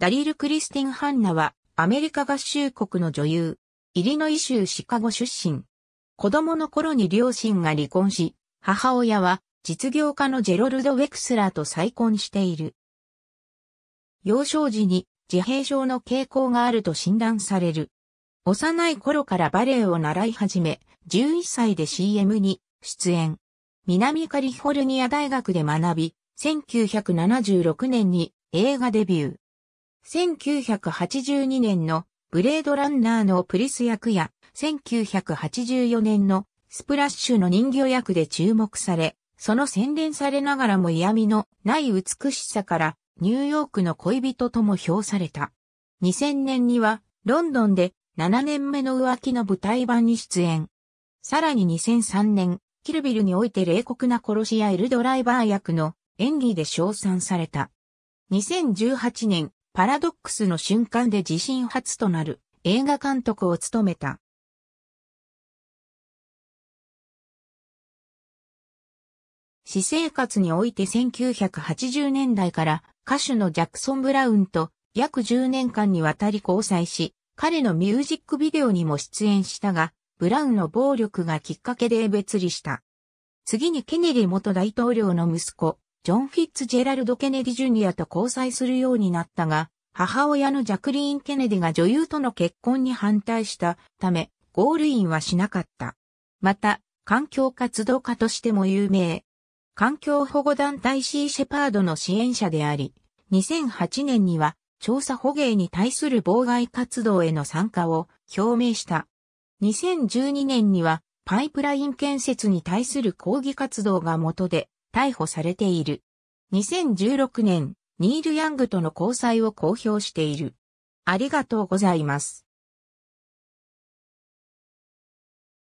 ダリル・クリスティン・ハンナは、アメリカ合衆国の女優、イリノイ州シカゴ出身。子供の頃に両親が離婚し、母親は実業家のジェロルド・ウェクスラーと再婚している。幼少時に自閉症の傾向があると診断される。幼い頃からバレエを習い始め、11歳で CM に出演。南カリフォルニア大学で学び、1976年に映画デビュー。1982年のブレードランナーのプリス役や、1984年のスプラッシュの人形役で注目され、その洗練されながらも嫌味のない美しさからニューヨークの恋人とも評された。2000年にはロンドンで7年目の浮気の舞台版に出演。さらに2003年、キルビルにおいて冷酷な殺し屋エルドライバー役の演技で称賛された。2018年、パラドックスの瞬間で自身初となる映画監督を務めた。私生活において1980年代から歌手のジャクソン・ブラウンと約10年間にわたり交際し、彼のミュージックビデオにも出演したが、ブラウンの暴力がきっかけで別離した。次にケネディ元大統領の息子、ジョン・フィッツ・ジェラルド・ケネディ・ジュニアと交際するようになったが、母親のジャクリーン・ケネディが女優との結婚に反対したため、ゴールインはしなかった。また、環境活動家としても有名。環境保護団体シー・シェパードの支援者であり、2008年には調査捕鯨に対する妨害活動への参加を表明した。2012年にはパイプライン建設に対する抗議活動が元で逮捕されている。2016年、ニール・ヤングとの交際を公表している。ありがとうございます。